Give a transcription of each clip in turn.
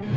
Minh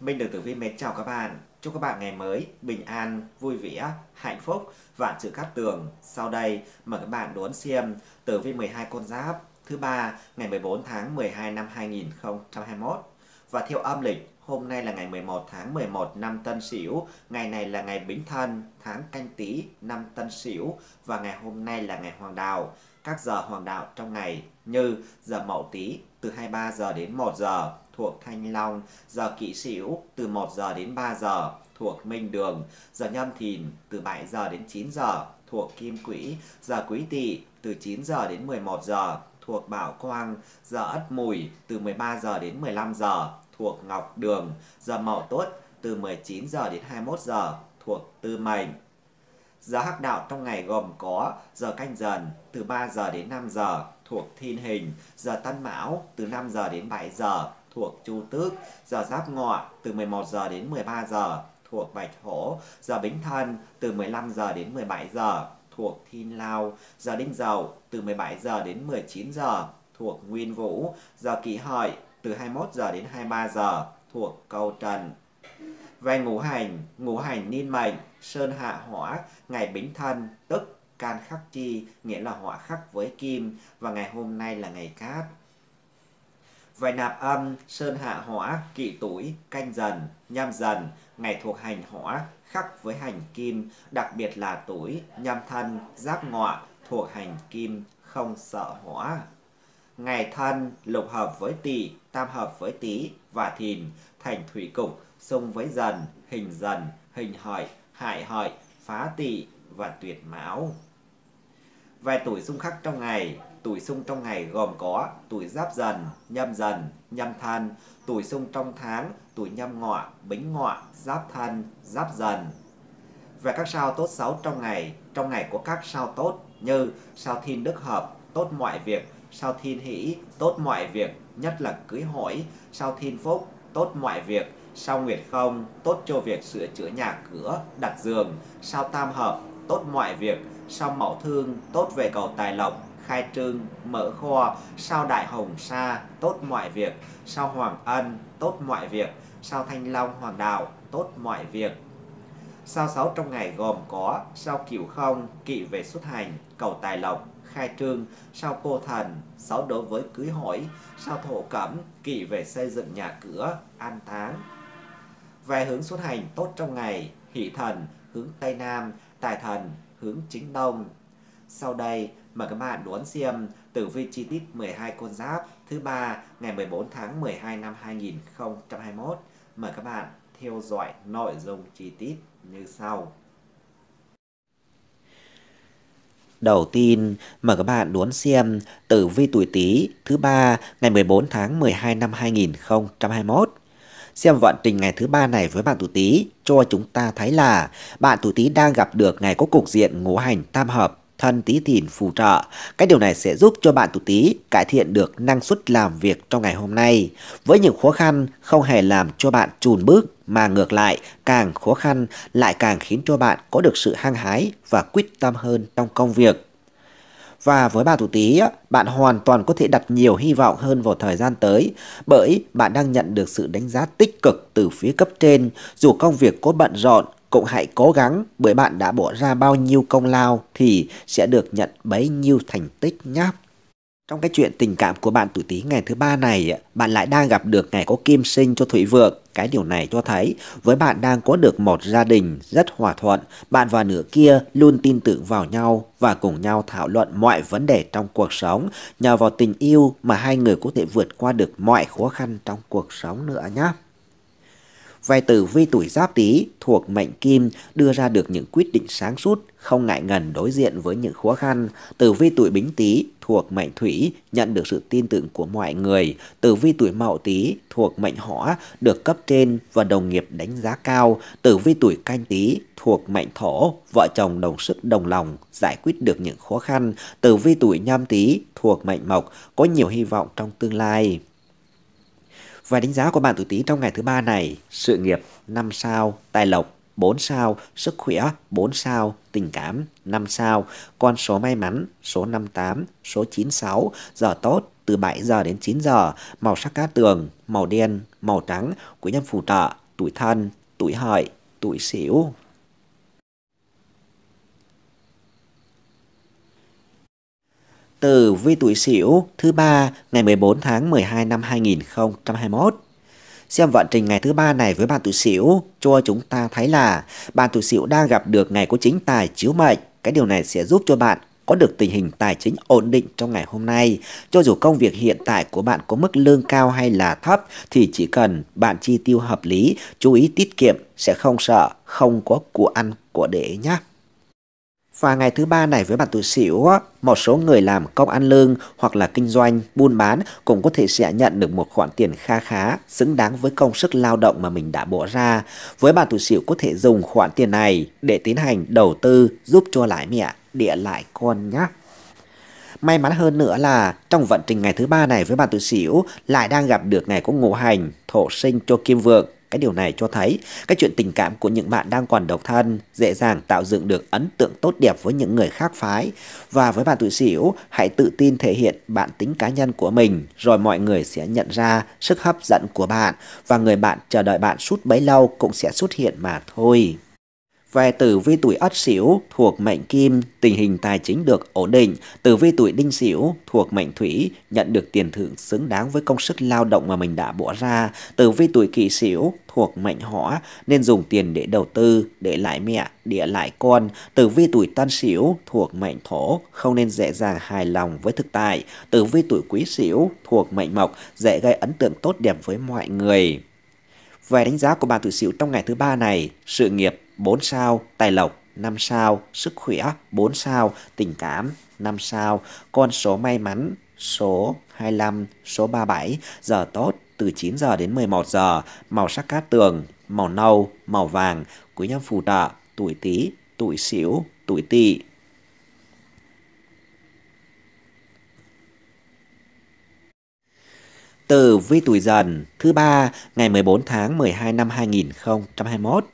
được Tử Vi mến chào các bạn. Chúc các bạn ngày mới bình an, vui vẻ, hạnh phúc, và chữ cát tường. Sau đây mời các bạn đón xem Tử Vi 12 con giáp thứ ba ngày 14 tháng 12 năm 2021 và theo âm lịch Hôm nay là ngày 11 tháng 11 năm Tân Sửu, ngày này là ngày Bính Thân, tháng Canh Tý năm Tân Sửu và ngày hôm nay là ngày Hoàng đạo. Các giờ hoàng đạo trong ngày như giờ Mậu Tý từ 23 giờ đến 1 giờ thuộc Thanh Long, giờ Kỷ Sửu từ 1 giờ đến 3 giờ thuộc Minh Đường, giờ Nhâm Thìn từ 7 giờ đến 9 giờ thuộc Kim Quỹ, giờ Quý Tỵ từ 9 giờ đến 11 giờ thuộc Bảo Quang, giờ Ất Mùi từ 13 giờ đến 15 giờ thuộc Ngọc Đường, giờ mậu tuất từ 19 giờ đến 21 giờ thuộc Tư Mệnh. Giờ hắc đạo trong ngày gồm có giờ canh dần từ 3 giờ đến 5 giờ thuộc Thiên Hình, giờ Tân Mão từ 5 giờ đến 7 giờ thuộc Chu Tước, giờ Giáp Ngọ từ 11 giờ đến 13 giờ thuộc Bạch Hổ, giờ Bính Thân từ 15 giờ đến 17 giờ thuộc Thiên Lao, giờ Đinh Dậu từ 17 giờ đến 19 giờ thuộc Nguyên Vũ, giờ Kỷ Hợi từ 21 giờ đến 23 giờ thuộc câu Trần. Về ngũ hành, ngũ hành niên mệnh, sơn hạ hỏa, ngày bính thân, tức can khắc chi, nghĩa là hỏa khắc với kim, và ngày hôm nay là ngày cát. Về nạp âm, sơn hạ hỏa, kỵ tuổi, canh dần, nhâm dần, ngày thuộc hành hỏa, khắc với hành kim, đặc biệt là tuổi, nhâm thân, giáp ngọ, thuộc hành kim, không sợ hỏa ngày thân lục hợp với tỵ, tam hợp với tý và thìn, thành thủy cục, xung với dần, hình dần, hình hợi, hại hợi, phá tỵ và tuyệt mão. Về tuổi xung khắc trong ngày, tuổi xung trong ngày gồm có tuổi giáp dần, nhâm dần, nhâm thân, tuổi xung trong tháng, tuổi nhâm ngọ, bính ngọ, giáp thân, giáp dần. Về các sao tốt xấu trong ngày, trong ngày có các sao tốt như sao thiên đức hợp, tốt mọi việc, sao thiên hỷ tốt mọi việc nhất là cưới hỏi sao thiên phúc tốt mọi việc sao nguyệt không tốt cho việc sửa chữa nhà cửa đặt giường sao tam hợp tốt mọi việc sao mẫu thương tốt về cầu tài lộc khai trương mở kho sao đại hồng sa tốt mọi việc sao hoàng ân tốt mọi việc sao thanh long hoàng đạo tốt mọi việc sao sáu trong ngày gồm có sao cửu không kỵ về xuất hành cầu tài lộc khai trương, sao cô thần, sáu đối với cưới hỏi, sao thổ cẩm, kỷ về xây dựng nhà cửa, an táng. Về hướng xuất hành tốt trong ngày, hỷ thần, hướng Tây Nam, tài thần, hướng chính Đông. Sau đây, mời các bạn đoán xem tử vi chi tiết 12 con giáp thứ ba ngày 14 tháng 12 năm 2021. Mời các bạn theo dõi nội dung chi tiết như sau. Đầu tiên, mời các bạn đón xem tử vi tuổi Tý thứ ba ngày 14 tháng 12 năm 2021. Xem vận trình ngày thứ ba này với bạn tuổi Tý cho chúng ta thấy là bạn tuổi Tý đang gặp được ngày có cục diện ngũ hành tam hợp thân tí thìn phù trợ. Cái điều này sẽ giúp cho bạn tuổi tí cải thiện được năng suất làm việc trong ngày hôm nay. Với những khó khăn không hề làm cho bạn chùn bước mà ngược lại càng khó khăn lại càng khiến cho bạn có được sự hăng hái và quyết tâm hơn trong công việc. Và với bà thủ tí, bạn hoàn toàn có thể đặt nhiều hy vọng hơn vào thời gian tới bởi bạn đang nhận được sự đánh giá tích cực từ phía cấp trên dù công việc có bận rộn cũng hãy cố gắng bởi bạn đã bỏ ra bao nhiêu công lao thì sẽ được nhận bấy nhiêu thành tích nhé. Trong cái chuyện tình cảm của bạn tuổi Tý ngày thứ ba này, bạn lại đang gặp được ngày có kim sinh cho Thủy Vượng. Cái điều này cho thấy với bạn đang có được một gia đình rất hòa thuận, bạn và nửa kia luôn tin tưởng vào nhau và cùng nhau thảo luận mọi vấn đề trong cuộc sống. Nhờ vào tình yêu mà hai người có thể vượt qua được mọi khó khăn trong cuộc sống nữa nhé. Vài tử vi tuổi giáp tý thuộc mệnh kim đưa ra được những quyết định sáng suốt, không ngại ngần đối diện với những khó khăn. Tử vi tuổi bính tý thuộc mệnh thủy nhận được sự tin tưởng của mọi người. Tử vi tuổi mậu tý thuộc mệnh hỏa được cấp trên và đồng nghiệp đánh giá cao. Tử vi tuổi canh tý thuộc mệnh thổ, vợ chồng đồng sức đồng lòng giải quyết được những khó khăn. Tử vi tuổi nhâm tý thuộc mệnh mộc có nhiều hy vọng trong tương lai. Và đánh giá của bạn tuổi Tý trong ngày thứ ba này, sự nghiệp 5 sao, tài lộc 4 sao, sức khỏe 4 sao, tình cảm 5 sao, con số may mắn số 58, số 96, giờ tốt từ 7 giờ đến 9 giờ, màu sắc cá tường, màu đen, màu trắng, quý nhân phù trợ, tuổi thân, tuổi hợi, tuổi sửu từ vi tuổi Sửu thứ ba ngày 14 tháng 12 năm 2021. Xem vận trình ngày thứ ba này với bạn tuổi Sửu cho chúng ta thấy là bạn tuổi Sửu đang gặp được ngày có chính tài chiếu mệnh. Cái điều này sẽ giúp cho bạn có được tình hình tài chính ổn định trong ngày hôm nay. Cho dù công việc hiện tại của bạn có mức lương cao hay là thấp thì chỉ cần bạn chi tiêu hợp lý, chú ý tiết kiệm sẽ không sợ không có của ăn của để nhé. Và ngày thứ ba này với bạn tuổi sửu, một số người làm công ăn lương hoặc là kinh doanh, buôn bán cũng có thể sẽ nhận được một khoản tiền kha khá, xứng đáng với công sức lao động mà mình đã bỏ ra. Với bạn tuổi sửu có thể dùng khoản tiền này để tiến hành đầu tư giúp cho lại mẹ, địa lại con nhé. May mắn hơn nữa là trong vận trình ngày thứ ba này với bạn tuổi sửu lại đang gặp được ngày có ngũ hành, thổ sinh cho kim vượng cái điều này cho thấy cái chuyện tình cảm của những bạn đang còn độc thân dễ dàng tạo dựng được ấn tượng tốt đẹp với những người khác phái. Và với bạn tuổi Sửu, hãy tự tin thể hiện bản tính cá nhân của mình rồi mọi người sẽ nhận ra sức hấp dẫn của bạn và người bạn chờ đợi bạn suốt bấy lâu cũng sẽ xuất hiện mà thôi. Về tử vi tuổi Ất xỉu thuộc mệnh Kim, tình hình tài chính được ổn định. Tử vi tuổi Đinh xỉu thuộc mệnh Thủy, nhận được tiền thưởng xứng đáng với công sức lao động mà mình đã bỏ ra. Tử vi tuổi Kỷ xỉu thuộc mệnh hỏa nên dùng tiền để đầu tư, để lại mẹ, địa lại con, tử vi tuổi tân sửu thuộc mệnh thổ không nên dễ dàng hài lòng với thực tại, tử vi tuổi quý sửu thuộc mệnh mộc dễ gây ấn tượng tốt đẹp với mọi người. Về đánh giá của bạn tuổi sửu trong ngày thứ ba này, sự nghiệp 4 sao, tài lộc 5 sao, sức khỏe 4 sao, tình cảm 5 sao, con số may mắn số 25, số 37, giờ tốt từ 9 giờ đến 11 giờ, màu sắc cát tường, màu nâu, màu vàng, quý nhân phù trợ, tuổi Tý, tuổi Sửu, tuổi Tỵ. từ vi tuổi dần thứ ba ngày 14 tháng 12 năm 2021.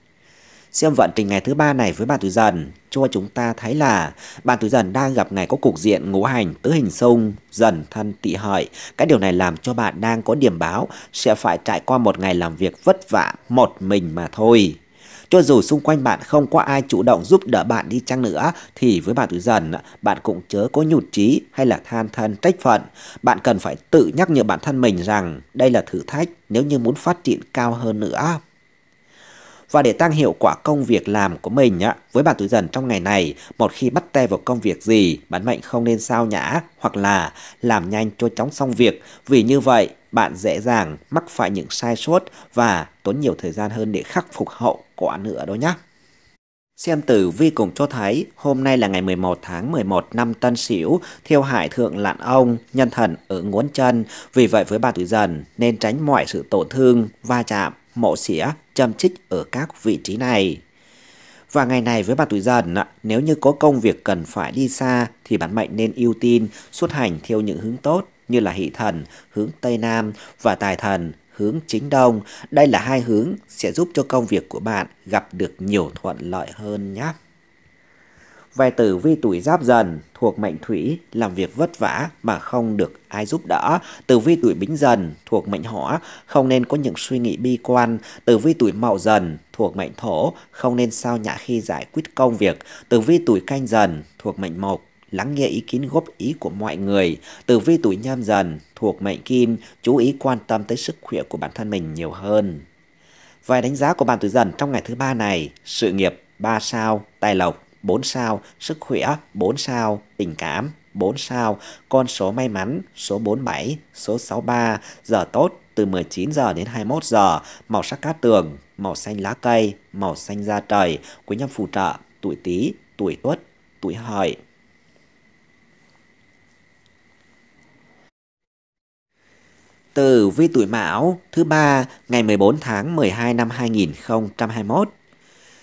Xem vận trình ngày thứ ba này với bạn tuổi dần cho chúng ta thấy là bạn tuổi dần đang gặp ngày có cục diện ngũ hành tứ hình xung dần thân tị hợi cái điều này làm cho bạn đang có điểm báo sẽ phải trải qua một ngày làm việc vất vả một mình mà thôi cho dù xung quanh bạn không có ai chủ động giúp đỡ bạn đi chăng nữa thì với bạn tuổi dần bạn cũng chớ có nhụt chí hay là than thân trách phận bạn cần phải tự nhắc nhở bản thân mình rằng đây là thử thách nếu như muốn phát triển cao hơn nữa và để tăng hiệu quả công việc làm của mình á, với bạn tuổi dần trong ngày này, một khi bắt tay vào công việc gì, bạn mệnh không nên sao nhã hoặc là làm nhanh cho chóng xong việc, vì như vậy bạn dễ dàng mắc phải những sai sót và tốn nhiều thời gian hơn để khắc phục hậu quả nữa đó nhé. Xem tử vi cùng cho thấy hôm nay là ngày 11 tháng 11 năm Tân Sửu, thiêu hại thượng lạn ông, nhân thần ở ngón chân. Vì vậy với bà tuổi dần nên tránh mọi sự tổn thương, va chạm mộ xỉa, châm chích ở các vị trí này. Và ngày này với bà tuổi dần, nếu như có công việc cần phải đi xa thì bạn mệnh nên ưu tiên xuất hành theo những hướng tốt như là hỷ thần hướng Tây Nam và tài thần hướng chính đông. Đây là hai hướng sẽ giúp cho công việc của bạn gặp được nhiều thuận lợi hơn nhé về tử vi tuổi giáp dần thuộc mệnh thủy làm việc vất vả mà không được ai giúp đỡ tử vi tuổi bính dần thuộc mệnh hỏa không nên có những suy nghĩ bi quan tử vi tuổi mậu dần thuộc mệnh thổ không nên sao nhã khi giải quyết công việc tử vi tuổi canh dần thuộc mệnh mộc lắng nghe ý kiến góp ý của mọi người. Tử vi tuổi nhâm dần thuộc mệnh kim, chú ý quan tâm tới sức khỏe của bản thân mình nhiều hơn. Vài đánh giá của bạn tuổi dần trong ngày thứ ba này, sự nghiệp 3 sao, tài lộc 4 sao, sức khỏe 4 sao, tình cảm 4 sao, con số may mắn số 47, số 63, giờ tốt từ 19 giờ đến 21 giờ, màu sắc cát tường, màu xanh lá cây, màu xanh da trời, quý nhân phù trợ, tuổi Tý, tuổi Tuất, tuổi Hợi. từ vi tuổi Mão thứ ba ngày 14 tháng 12 năm 2021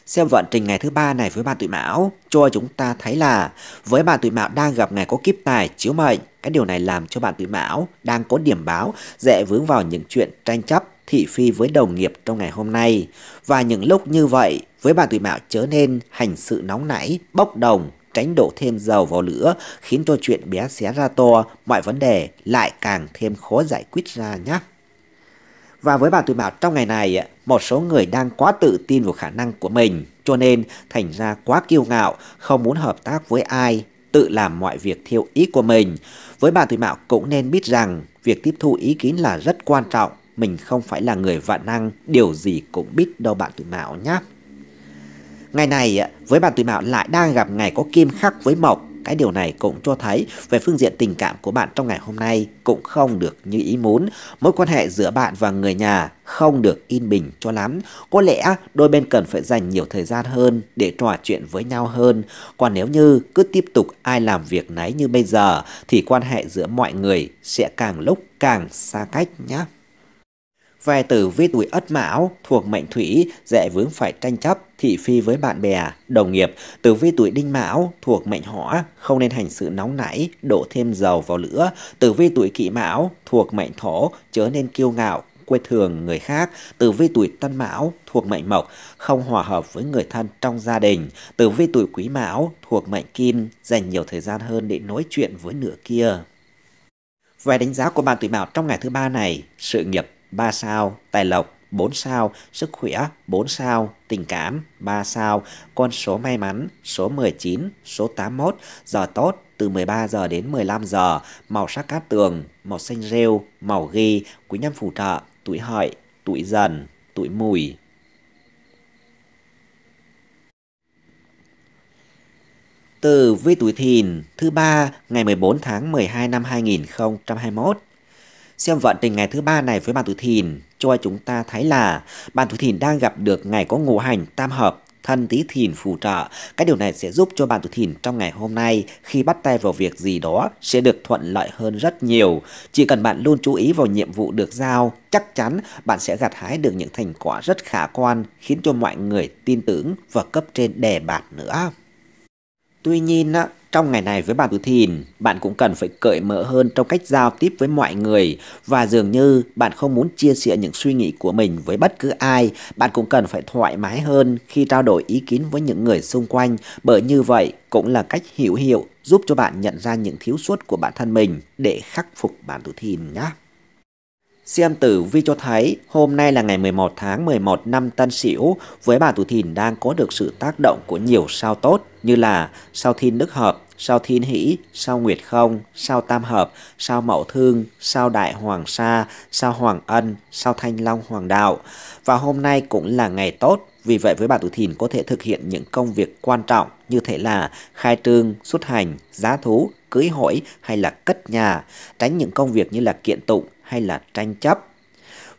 xem vận trình ngày thứ ba này với bạn tuổi mão cho chúng ta thấy là với bạn tuổi mão đang gặp ngày có kiếp tài chiếu mệnh cái điều này làm cho bạn tuổi mão đang có điểm báo dễ vướng vào những chuyện tranh chấp thị phi với đồng nghiệp trong ngày hôm nay và những lúc như vậy với bạn tuổi mão chớ nên hành sự nóng nảy bốc đồng tránh đổ thêm dầu vào lửa khiến cho chuyện bé xé ra to mọi vấn đề lại càng thêm khó giải quyết ra nhé và với bà tuổi mão trong ngày này, một số người đang quá tự tin vào khả năng của mình, cho nên thành ra quá kiêu ngạo, không muốn hợp tác với ai, tự làm mọi việc theo ý của mình. Với bà tuổi mão cũng nên biết rằng việc tiếp thu ý kiến là rất quan trọng, mình không phải là người vạn năng, điều gì cũng biết đâu bạn tuổi mão nhé. Ngày này, với bạn tuổi mão lại đang gặp ngày có kim khắc với Mộc, cái điều này cũng cho thấy về phương diện tình cảm của bạn trong ngày hôm nay cũng không được như ý muốn. Mối quan hệ giữa bạn và người nhà không được yên bình cho lắm. Có lẽ đôi bên cần phải dành nhiều thời gian hơn để trò chuyện với nhau hơn. Còn nếu như cứ tiếp tục ai làm việc nấy như bây giờ thì quan hệ giữa mọi người sẽ càng lúc càng xa cách nhé. Vài tử vi tuổi ất mão thuộc mệnh thủy dễ vướng phải tranh chấp, thị phi với bạn bè, đồng nghiệp. Tử vi tuổi đinh mão thuộc mệnh hỏa không nên hành sự nóng nảy, đổ thêm dầu vào lửa. Tử vi tuổi kỷ mão thuộc mệnh thổ chớ nên kiêu ngạo, quê thường người khác, tử vi tuổi tân mão thuộc mệnh mộc, không hòa hợp với người thân trong gia đình, tử vi tuổi quý mão thuộc mệnh kim, dành nhiều thời gian hơn để nói chuyện với nửa kia. Về đánh giá của bạn tuổi mão trong ngày thứ ba này, sự nghiệp 3 sao, tài lộc 4 sao, sức khỏe 4 sao, tình cảm 3 sao, con số may mắn số 19, số 81, giờ tốt từ 13 giờ đến 15 giờ, màu sắc cát tường, màu xanh rêu, màu ghi, quý nhân phù trợ, tuổi hợi, tuổi dần, tuổi mùi. Từ vi tuổi thìn thứ ba ngày 14 tháng 12 năm 2021 Xem vận trình ngày thứ ba này với bàn tuổi thìn cho chúng ta thấy là bàn tuổi thìn đang gặp được ngày có ngũ hành tam hợp thân tí thìn phù trợ. Cái điều này sẽ giúp cho bạn tuổi thìn trong ngày hôm nay khi bắt tay vào việc gì đó sẽ được thuận lợi hơn rất nhiều. Chỉ cần bạn luôn chú ý vào nhiệm vụ được giao, chắc chắn bạn sẽ gặt hái được những thành quả rất khả quan khiến cho mọi người tin tưởng và cấp trên đề bạt nữa. Tuy nhiên, trong ngày này với bà tuổi Thìn, bạn cũng cần phải cởi mở hơn trong cách giao tiếp với mọi người và dường như bạn không muốn chia sẻ những suy nghĩ của mình với bất cứ ai, bạn cũng cần phải thoải mái hơn khi trao đổi ý kiến với những người xung quanh bởi như vậy cũng là cách hiểu hiệu giúp cho bạn nhận ra những thiếu sót của bản thân mình để khắc phục bản tuổi Thìn nhé. Xem tử vi cho thấy hôm nay là ngày 11 tháng 11 năm Tân Sửu với bà tuổi Thìn đang có được sự tác động của nhiều sao tốt như là sao thiên đức hợp, sao thiên hỷ, sao nguyệt không, sao tam hợp, sao mậu thương, sao đại hoàng sa, sao hoàng ân, sao thanh long hoàng đạo. Và hôm nay cũng là ngày tốt, vì vậy với bạn tuổi thìn có thể thực hiện những công việc quan trọng như thể là khai trương, xuất hành, giá thú, cưới hỏi hay là cất nhà, tránh những công việc như là kiện tụng hay là tranh chấp.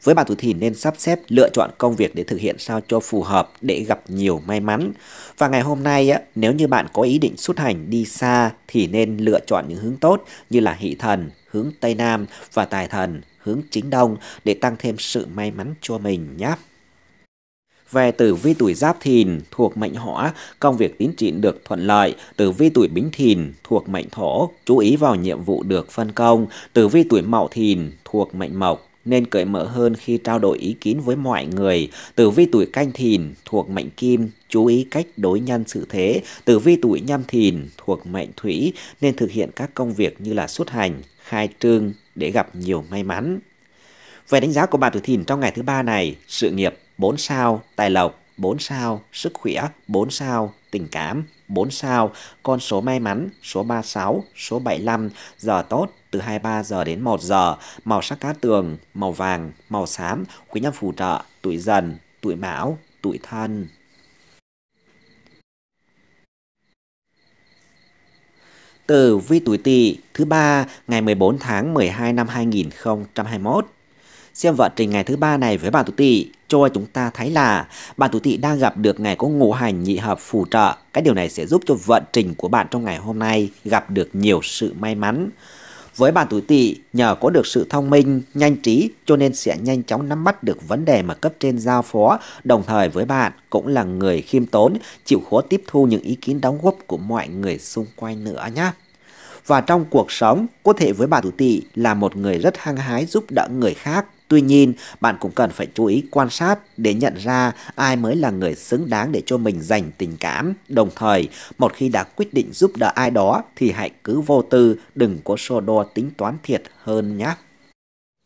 Với bà tuổi thìn nên sắp xếp lựa chọn công việc để thực hiện sao cho phù hợp để gặp nhiều may mắn. Và ngày hôm nay á, nếu như bạn có ý định xuất hành đi xa thì nên lựa chọn những hướng tốt như là hỷ thần, hướng Tây Nam và tài thần hướng chính đông để tăng thêm sự may mắn cho mình nhé. Về tử vi tuổi Giáp Thìn thuộc mệnh Hỏa, công việc tiến triển được thuận lợi. Tử vi tuổi Bính Thìn thuộc mệnh Thổ, chú ý vào nhiệm vụ được phân công. Tử vi tuổi Mậu Thìn thuộc mệnh Mộc, nên cởi mở hơn khi trao đổi ý kiến với mọi người. Tử vi tuổi canh thìn thuộc mệnh kim, chú ý cách đối nhân xử thế. Tử vi tuổi nhâm thìn thuộc mệnh thủy nên thực hiện các công việc như là xuất hành, khai trương để gặp nhiều may mắn. Về đánh giá của bạn tuổi thìn trong ngày thứ ba này, sự nghiệp 4 sao, tài lộc 4 sao, sức khỏe 4 sao, tình cảm 4 sao, con số may mắn số 36, số 75, giờ tốt từ 23 giờ đến 1 giờ, màu sắc cá tường, màu vàng, màu xám, quý nhân phù trợ, tuổi dần, tuổi mão, tuổi thân. từ vi tuổi Tỵ thứ ba ngày 14 tháng 12 năm 2021. Xem vận trình ngày thứ ba này với bạn tuổi tỵ cho chúng ta thấy là bạn tuổi tỵ đang gặp được ngày có ngũ hành nhị hợp phù trợ. Cái điều này sẽ giúp cho vận trình của bạn trong ngày hôm nay gặp được nhiều sự may mắn. Với bạn tuổi tỵ, nhờ có được sự thông minh, nhanh trí cho nên sẽ nhanh chóng nắm bắt được vấn đề mà cấp trên giao phó, đồng thời với bạn cũng là người khiêm tốn, chịu khó tiếp thu những ý kiến đóng góp của mọi người xung quanh nữa nhé. Và trong cuộc sống, có thể với bà tuổi tỵ là một người rất hăng hái giúp đỡ người khác, Tuy nhiên, bạn cũng cần phải chú ý quan sát để nhận ra ai mới là người xứng đáng để cho mình dành tình cảm. Đồng thời, một khi đã quyết định giúp đỡ ai đó thì hãy cứ vô tư, đừng có so đo tính toán thiệt hơn nhé.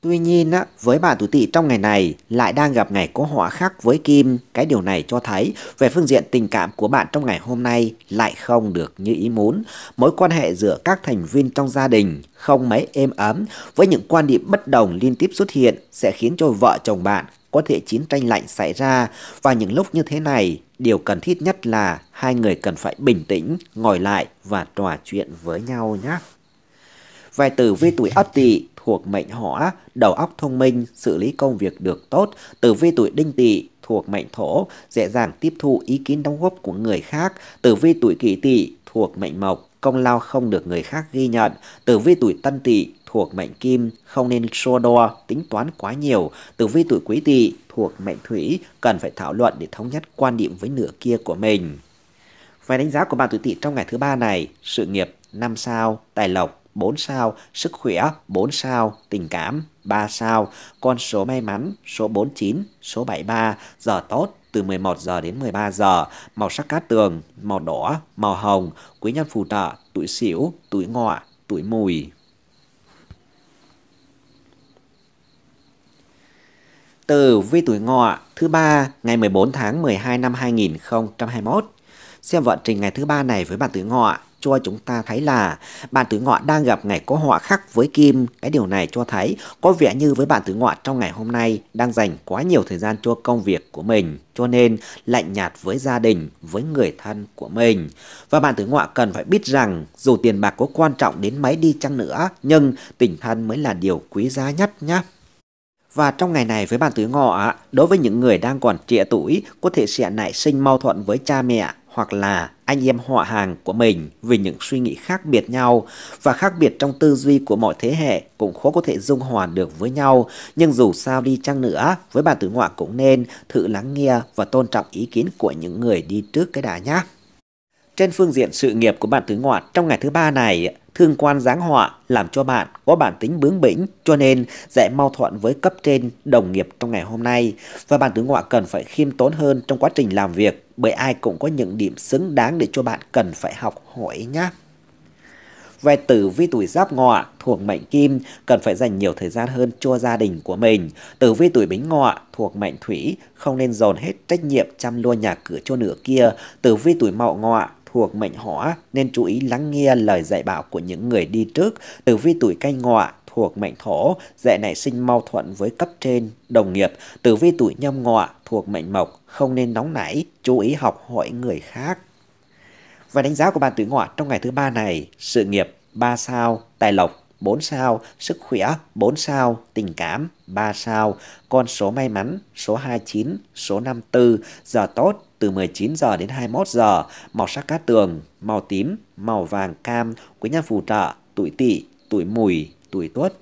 Tuy nhiên, với bà tuổi tỵ trong ngày này lại đang gặp ngày có họa khắc với Kim. Cái điều này cho thấy về phương diện tình cảm của bạn trong ngày hôm nay lại không được như ý muốn. Mối quan hệ giữa các thành viên trong gia đình không mấy êm ấm với những quan điểm bất đồng liên tiếp xuất hiện sẽ khiến cho vợ chồng bạn có thể chiến tranh lạnh xảy ra và những lúc như thế này điều cần thiết nhất là hai người cần phải bình tĩnh ngồi lại và trò chuyện với nhau nhé. Về tử vi tuổi Ất Tỵ thuộc mệnh hỏa, đầu óc thông minh, xử lý công việc được tốt, tử vi tuổi đinh tỵ thuộc mệnh thổ, dễ dàng tiếp thu ý kiến đóng góp của người khác, tử vi tuổi kỷ tỵ thuộc mệnh mộc, công lao không được người khác ghi nhận, tử vi tuổi tân tỵ thuộc mệnh kim, không nên so đo, tính toán quá nhiều, tử vi tuổi quý tỵ thuộc mệnh thủy, cần phải thảo luận để thống nhất quan điểm với nửa kia của mình. về đánh giá của bạn tuổi tỵ trong ngày thứ ba này, sự nghiệp 5 sao, tài lộc 4 sao, sức khỏe 4 sao, tình cảm 3 sao, con số may mắn số 49, số 73, giờ tốt từ 11 giờ đến 13 giờ, màu sắc cát tường, màu đỏ, màu hồng, quý nhân phù trợ, tuổi xỉu, tuổi ngọ, tuổi mùi. từ vi tuổi ngọ thứ ba ngày 14 tháng 12 năm 2021. Xem vận trình ngày thứ ba này với bạn tuổi ngọ cho chúng ta thấy là bạn tử ngọ đang gặp ngày có họa khắc với kim. Cái điều này cho thấy có vẻ như với bạn tử ngọ trong ngày hôm nay đang dành quá nhiều thời gian cho công việc của mình. Cho nên lạnh nhạt với gia đình, với người thân của mình. Và bạn tử ngọ cần phải biết rằng dù tiền bạc có quan trọng đến mấy đi chăng nữa nhưng tình thân mới là điều quý giá nhất nhé. Và trong ngày này với bạn tuổi ngọ, đối với những người đang còn trẻ tuổi có thể sẽ nảy sinh mâu thuẫn với cha mẹ hoặc là anh em họ hàng của mình vì những suy nghĩ khác biệt nhau và khác biệt trong tư duy của mọi thế hệ cũng khó có thể dung hòa được với nhau. Nhưng dù sao đi chăng nữa, với bạn tử ngoại cũng nên thử lắng nghe và tôn trọng ý kiến của những người đi trước cái đà nhé. Trên phương diện sự nghiệp của bạn tứ ngọt trong ngày thứ ba này, thương quan giáng họa làm cho bạn có bản tính bướng bỉnh cho nên dễ mau thuận với cấp trên đồng nghiệp trong ngày hôm nay và bạn tứ ngọa cần phải khiêm tốn hơn trong quá trình làm việc bởi ai cũng có những điểm xứng đáng để cho bạn cần phải học hỏi nhé. Về tử vi tuổi giáp ngọ thuộc mệnh kim cần phải dành nhiều thời gian hơn cho gia đình của mình. Tử vi tuổi bính ngọ thuộc mệnh thủy không nên dồn hết trách nhiệm chăm lo nhà cửa cho nửa kia. Tử vi tuổi mậu ngọ thuộc mệnh hỏa nên chú ý lắng nghe lời dạy bảo của những người đi trước. từ vi tuổi canh ngọ thuộc mệnh thổ dễ nảy sinh mâu thuẫn với cấp trên, đồng nghiệp. từ vi tuổi nhâm ngọ thuộc mệnh mộc không nên nóng nảy, chú ý học hỏi người khác. Và đánh giá của bạn tuổi ngọ trong ngày thứ ba này, sự nghiệp 3 sao, tài lộc 4 sao, sức khỏe 4 sao, tình cảm 3 sao, con số may mắn số 29, số 54, giờ tốt từ 19 giờ đến 21 giờ, màu sắc cát tường, màu tím, màu vàng cam, quý nhân phù trợ, tuổi tỵ, tuổi mùi, tuổi tuất.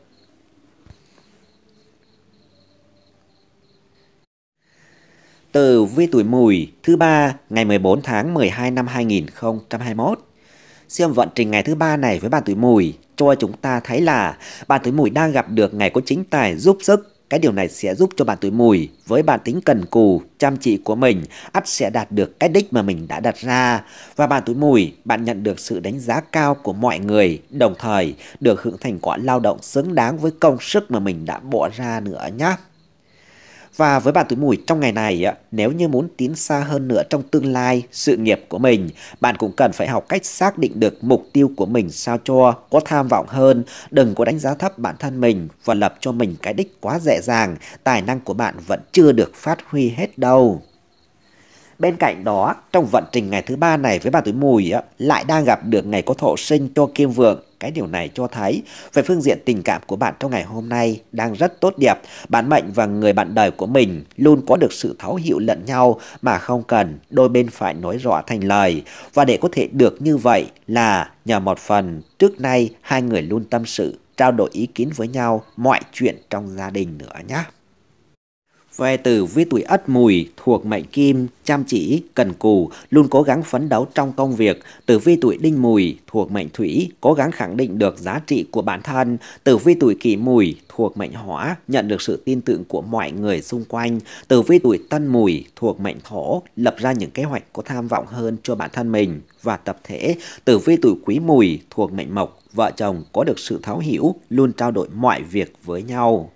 Từ vi tuổi mùi thứ ba ngày 14 tháng 12 năm 2021. Xem vận trình ngày thứ ba này với bạn tuổi mùi cho chúng ta thấy là bạn tuổi mùi đang gặp được ngày có chính tài giúp sức cái điều này sẽ giúp cho bạn tuổi mùi với bản tính cần cù, chăm chỉ của mình ắt sẽ đạt được cái đích mà mình đã đặt ra. Và bạn tuổi mùi, bạn nhận được sự đánh giá cao của mọi người, đồng thời được hưởng thành quả lao động xứng đáng với công sức mà mình đã bỏ ra nữa nhé. Và với bạn tuổi mùi trong ngày này, nếu như muốn tiến xa hơn nữa trong tương lai, sự nghiệp của mình, bạn cũng cần phải học cách xác định được mục tiêu của mình sao cho có tham vọng hơn, đừng có đánh giá thấp bản thân mình và lập cho mình cái đích quá dễ dàng, tài năng của bạn vẫn chưa được phát huy hết đâu. Bên cạnh đó, trong vận trình ngày thứ ba này với bà tuổi mùi lại đang gặp được ngày có thọ sinh cho kim vượng cái điều này cho thấy về phương diện tình cảm của bạn trong ngày hôm nay đang rất tốt đẹp. Bạn mệnh và người bạn đời của mình luôn có được sự thấu hiểu lẫn nhau mà không cần đôi bên phải nói rõ thành lời. Và để có thể được như vậy là nhờ một phần trước nay hai người luôn tâm sự, trao đổi ý kiến với nhau mọi chuyện trong gia đình nữa nhé. Về từ vi tuổi ất mùi thuộc mệnh kim, chăm chỉ, cần cù, luôn cố gắng phấn đấu trong công việc. Tử vi tuổi đinh mùi thuộc mệnh thủy, cố gắng khẳng định được giá trị của bản thân. Tử vi tuổi kỷ mùi thuộc mệnh hỏa, nhận được sự tin tưởng của mọi người xung quanh. Tử vi tuổi tân mùi thuộc mệnh thổ, lập ra những kế hoạch có tham vọng hơn cho bản thân mình và tập thể. Tử vi tuổi quý mùi thuộc mệnh mộc, vợ chồng có được sự thấu hiểu, luôn trao đổi mọi việc với nhau.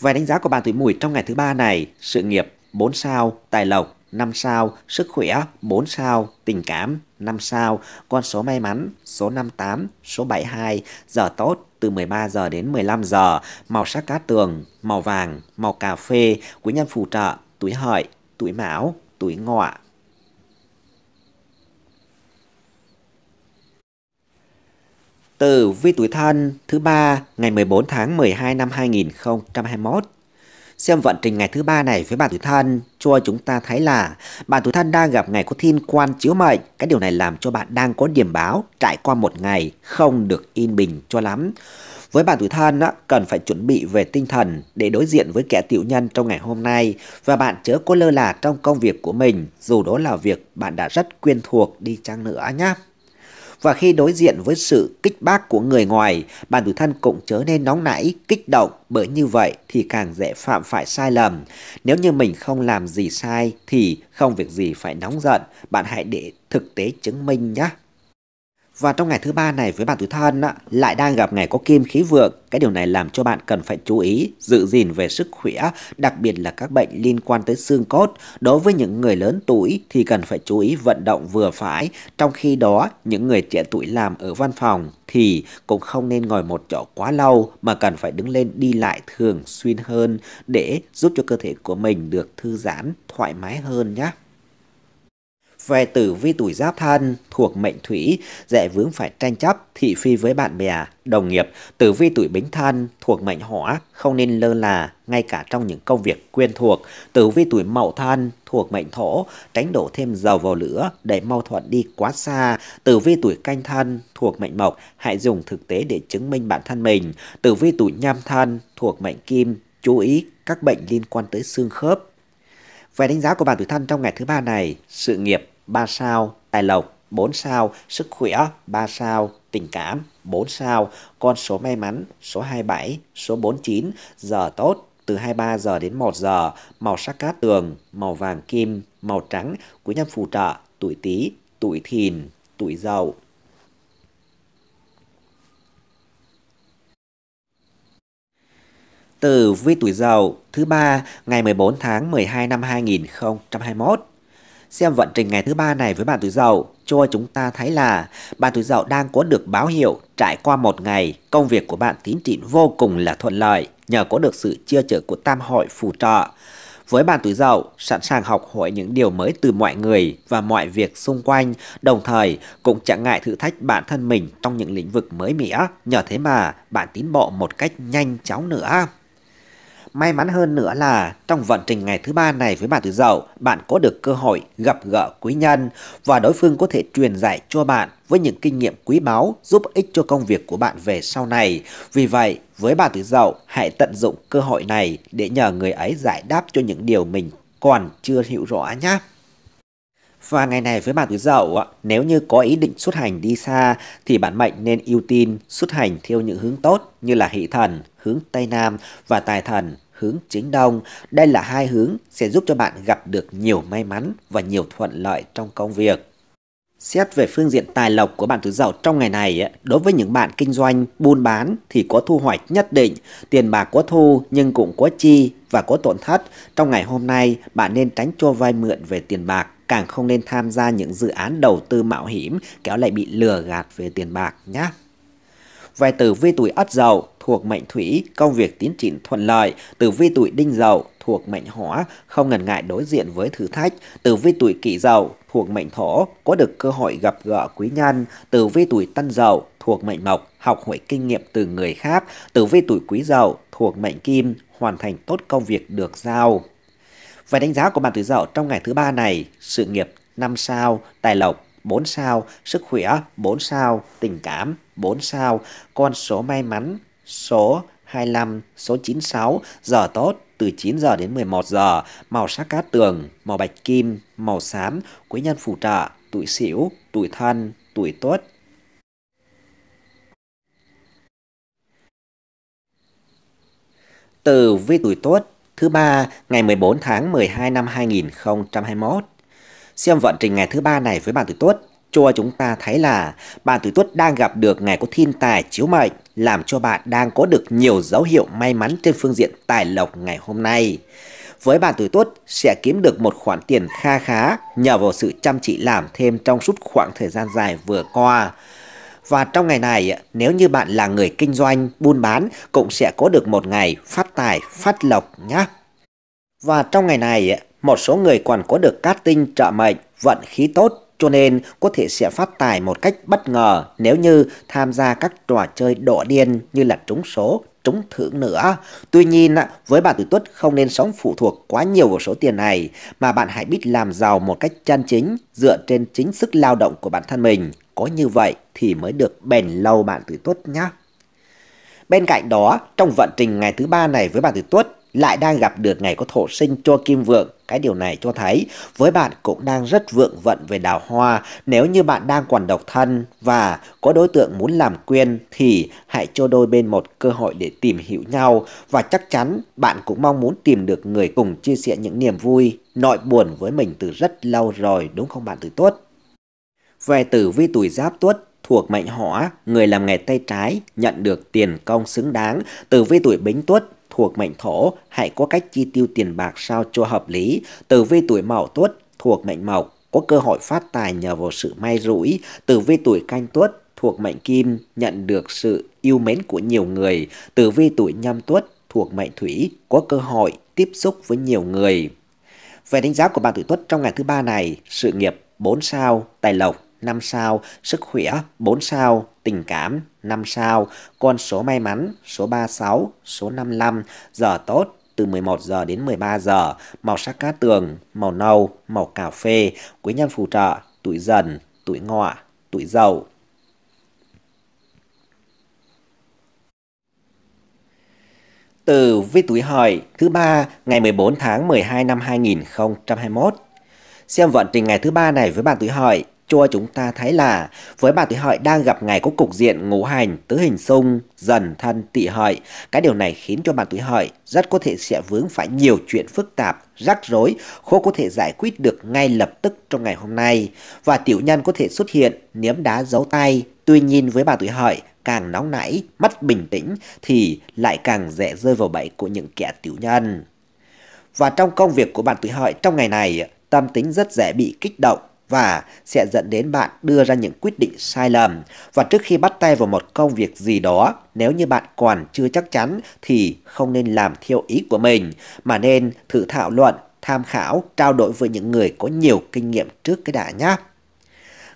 Vài đánh giá của bạn tuổi mùi trong ngày thứ ba này, sự nghiệp 4 sao, tài lộc 5 sao, sức khỏe 4 sao, tình cảm 5 sao, con số may mắn số 58, số 72, giờ tốt từ 13 giờ đến 15 giờ, màu sắc cá tường, màu vàng, màu cà phê, quý nhân phù trợ, tuổi hợi, tuổi mão, tuổi ngọ, từ vi tuổi thân thứ ba ngày 14 tháng 12 năm 2021. Xem vận trình ngày thứ ba này với bạn tuổi thân cho chúng ta thấy là bạn tuổi thân đang gặp ngày có thiên quan chiếu mệnh. Cái điều này làm cho bạn đang có điểm báo trải qua một ngày không được yên bình cho lắm. Với bạn tuổi thân cần phải chuẩn bị về tinh thần để đối diện với kẻ tiểu nhân trong ngày hôm nay và bạn chớ có lơ là trong công việc của mình dù đó là việc bạn đã rất quen thuộc đi chăng nữa nhé và khi đối diện với sự kích bác của người ngoài, bản thân thân cũng trở nên nóng nảy, kích động, bởi như vậy thì càng dễ phạm phải sai lầm. Nếu như mình không làm gì sai thì không việc gì phải nóng giận, bạn hãy để thực tế chứng minh nhé. Và trong ngày thứ ba này với bạn tuổi thân á, lại đang gặp ngày có kim khí vượng. Cái điều này làm cho bạn cần phải chú ý, giữ gìn về sức khỏe, đặc biệt là các bệnh liên quan tới xương cốt. Đối với những người lớn tuổi thì cần phải chú ý vận động vừa phải. Trong khi đó, những người trẻ tuổi làm ở văn phòng thì cũng không nên ngồi một chỗ quá lâu mà cần phải đứng lên đi lại thường xuyên hơn để giúp cho cơ thể của mình được thư giãn, thoải mái hơn nhé về tử vi tuổi giáp thân thuộc mệnh thủy, dễ vướng phải tranh chấp, thị phi với bạn bè, đồng nghiệp. Tử vi tuổi bính thân thuộc mệnh hỏa, không nên lơ là ngay cả trong những công việc quen thuộc. Tử vi tuổi mậu thân thuộc mệnh thổ, tránh đổ thêm dầu vào lửa để mâu thuẫn đi quá xa. Tử vi tuổi canh thân thuộc mệnh mộc, hãy dùng thực tế để chứng minh bản thân mình. Tử vi tuổi nhâm thân thuộc mệnh kim, chú ý các bệnh liên quan tới xương khớp về đánh giá của bạn tuổi thân trong ngày thứ ba này, sự nghiệp 3 sao, tài lộc 4 sao, sức khỏe 3 sao, tình cảm 4 sao, con số may mắn số 27, số 49, giờ tốt từ 23 giờ đến 1 giờ, màu sắc cát tường, màu vàng kim, màu trắng, quý nhân phù trợ, tuổi Tý, tuổi Thìn, tuổi Dậu. từ vi tuổi Dậu thứ ba ngày 14 tháng 12 năm 2021. Xem vận trình ngày thứ ba này với bạn tuổi Dậu cho chúng ta thấy là bạn tuổi Dậu đang có được báo hiệu trải qua một ngày, công việc của bạn tiến triển vô cùng là thuận lợi nhờ có được sự chia chở của tam hội phù trợ. Với bạn tuổi Dậu, sẵn sàng học hỏi những điều mới từ mọi người và mọi việc xung quanh, đồng thời cũng chẳng ngại thử thách bản thân mình trong những lĩnh vực mới mẻ, nhờ thế mà bạn tiến bộ một cách nhanh chóng nữa. May mắn hơn nữa là trong vận trình ngày thứ ba này với bà Từ Dậu, bạn có được cơ hội gặp gỡ quý nhân và đối phương có thể truyền dạy cho bạn với những kinh nghiệm quý báu giúp ích cho công việc của bạn về sau này. Vì vậy, với bà Từ Dậu, hãy tận dụng cơ hội này để nhờ người ấy giải đáp cho những điều mình còn chưa hiểu rõ nhé. Và ngày này với bạn quý dậu, nếu như có ý định xuất hành đi xa thì bạn mệnh nên ưu tiên xuất hành theo những hướng tốt như là hỷ thần, hướng Tây Nam và tài thần hướng chính đông. Đây là hai hướng sẽ giúp cho bạn gặp được nhiều may mắn và nhiều thuận lợi trong công việc. Xét về phương diện tài lộc của bạn tứ giàu trong ngày này, đối với những bạn kinh doanh, buôn bán thì có thu hoạch nhất định, tiền bạc có thu nhưng cũng có chi và có tổn thất. Trong ngày hôm nay, bạn nên tránh cho vay mượn về tiền bạc, càng không nên tham gia những dự án đầu tư mạo hiểm kéo lại bị lừa gạt về tiền bạc nhé. Về tử vi tuổi Ất Dậu, thuộc mệnh thủy, công việc tiến triển thuận lợi, tử vi tuổi đinh dậu thuộc mệnh hỏa, không ngần ngại đối diện với thử thách, tử vi tuổi kỷ dậu thuộc mệnh thổ, có được cơ hội gặp gỡ quý nhân, tử vi tuổi tân dậu thuộc mệnh mộc, học hỏi kinh nghiệm từ người khác, tử vi tuổi quý dậu thuộc mệnh kim, hoàn thành tốt công việc được giao. Về đánh giá của bạn tuổi dậu trong ngày thứ ba này, sự nghiệp 5 sao, tài lộc 4 sao, sức khỏe 4 sao, tình cảm 4 sao, con số may mắn số 25, số 96, giờ tốt từ 9 giờ đến 11 giờ, màu sắc cát tường, màu bạch kim, màu xám, quý nhân phù trợ, tuổi sửu, tuổi thân, tuổi tuất. Từ vi tuổi tuất thứ ba ngày 14 tháng 12 năm 2021. Xem vận trình ngày thứ ba này với bạn tuổi tuất cho chúng ta thấy là bạn tuổi tuất đang gặp được ngày có thiên tài chiếu mệnh làm cho bạn đang có được nhiều dấu hiệu may mắn trên phương diện tài lộc ngày hôm nay. Với bạn tuổi tốt sẽ kiếm được một khoản tiền kha khá nhờ vào sự chăm chỉ làm thêm trong suốt khoảng thời gian dài vừa qua. Và trong ngày này, nếu như bạn là người kinh doanh, buôn bán cũng sẽ có được một ngày phát tài, phát lộc nhé. Và trong ngày này, một số người còn có được cát tinh trợ mệnh, vận khí tốt cho nên có thể sẽ phát tài một cách bất ngờ nếu như tham gia các trò chơi độ điên như là trúng số, trúng thưởng nữa. Tuy nhiên, với bạn tuổi tuất không nên sống phụ thuộc quá nhiều vào số tiền này, mà bạn hãy biết làm giàu một cách chân chính, dựa trên chính sức lao động của bản thân mình. Có như vậy thì mới được bền lâu bạn tuổi tuất nhé. Bên cạnh đó, trong vận trình ngày thứ ba này với bạn tuổi tuất, lại đang gặp được ngày có thổ sinh cho kim vượng cái điều này cho thấy với bạn cũng đang rất vượng vận về đào hoa nếu như bạn đang còn độc thân và có đối tượng muốn làm quyên thì hãy cho đôi bên một cơ hội để tìm hiểu nhau và chắc chắn bạn cũng mong muốn tìm được người cùng chia sẻ những niềm vui, nỗi buồn với mình từ rất lâu rồi đúng không bạn tuổi tốt? Về tử vi tuổi giáp tuất thuộc mệnh hỏa, người làm nghề tay trái nhận được tiền công xứng đáng. từ vi tuổi bính tuất thuộc mệnh thổ, hãy có cách chi tiêu tiền bạc sao cho hợp lý. Tử vi tuổi mậu tuất thuộc mệnh mộc, có cơ hội phát tài nhờ vào sự may rủi. Tử vi tuổi canh tuất thuộc mệnh kim, nhận được sự yêu mến của nhiều người. Tử vi tuổi nhâm tuất thuộc mệnh thủy, có cơ hội tiếp xúc với nhiều người. Về đánh giá của bạn tuổi tuất trong ngày thứ ba này, sự nghiệp 4 sao, tài lộc 5 sao, sức khỏe 4 sao, tình cảm 5 sao, con số may mắn số 36, số 55, giờ tốt từ 11 giờ đến 13 giờ, màu sắc cát tường, màu nâu, màu cà phê, quý nhân phù trợ, tuổi dần, tuổi ngọ, tuổi dậu. Từ với tuổi hợi thứ ba ngày 14 tháng 12 năm 2021. Xem vận trình ngày thứ ba này với bạn tuổi hợi cho chúng ta thấy là với bà tuổi hợi đang gặp ngày có cục diện ngũ hành tứ hình xung dần thân tỵ hợi cái điều này khiến cho bà tuổi hợi rất có thể sẽ vướng phải nhiều chuyện phức tạp rắc rối khó có thể giải quyết được ngay lập tức trong ngày hôm nay và tiểu nhân có thể xuất hiện ném đá giấu tay tuy nhiên với bà tuổi hợi càng nóng nảy mất bình tĩnh thì lại càng dễ rơi vào bẫy của những kẻ tiểu nhân và trong công việc của bạn tuổi hợi trong ngày này tâm tính rất dễ bị kích động và sẽ dẫn đến bạn đưa ra những quyết định sai lầm. Và trước khi bắt tay vào một công việc gì đó, nếu như bạn còn chưa chắc chắn thì không nên làm theo ý của mình, mà nên thử thảo luận, tham khảo, trao đổi với những người có nhiều kinh nghiệm trước cái đã nhé.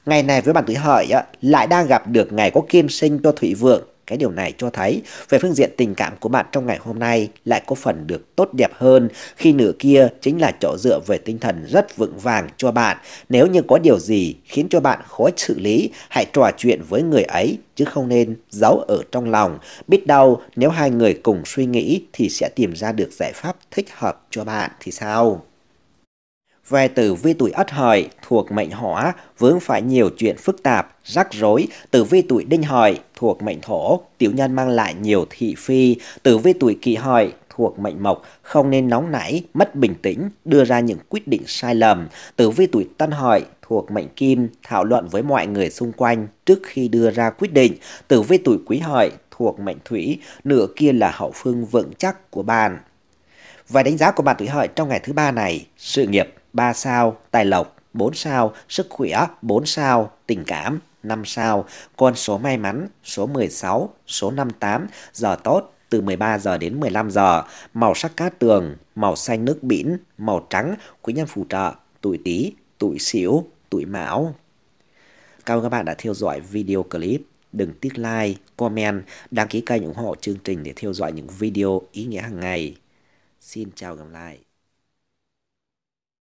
Ngày này với bạn tuổi hợi lại đang gặp được ngày có kim sinh cho thủy vượng cái điều này cho thấy về phương diện tình cảm của bạn trong ngày hôm nay lại có phần được tốt đẹp hơn khi nửa kia chính là chỗ dựa về tinh thần rất vững vàng cho bạn. Nếu như có điều gì khiến cho bạn khó xử lý, hãy trò chuyện với người ấy chứ không nên giấu ở trong lòng. Biết đâu nếu hai người cùng suy nghĩ thì sẽ tìm ra được giải pháp thích hợp cho bạn thì sao? về tử vi tuổi Ất Hợi thuộc mệnh Hỏa vướng phải nhiều chuyện phức tạp, rắc rối, tử vi tuổi Đinh Hợi thuộc mệnh Thổ, tiểu nhân mang lại nhiều thị phi, tử vi tuổi Kỷ Hợi thuộc mệnh mộc không nên nóng nảy, mất bình tĩnh, đưa ra những quyết định sai lầm. Tử vi tuổi Tân Hợi thuộc mệnh Kim thảo luận với mọi người xung quanh trước khi đưa ra quyết định. Tử vi tuổi Quý Hợi thuộc mệnh Thủy, nửa kia là hậu phương vững chắc của bạn. Và đánh giá của bạn tuổi Hợi trong ngày thứ ba này, sự nghiệp 3 sao, tài lộc 4 sao, sức khỏe 4 sao, tình cảm 5 sao, con số may mắn số 16, số 58, giờ tốt từ 13 giờ đến 15 giờ, màu sắc cát tường, màu xanh nước biển, màu trắng, quý nhân phù trợ, tuổi Tý, tuổi Sửu, tuổi Mão. Cảm ơn các bạn đã theo dõi video clip. Đừng tiếc like, comment, đăng ký kênh ủng hộ chương trình để theo dõi những video ý nghĩa hàng ngày. Xin chào gặp lại.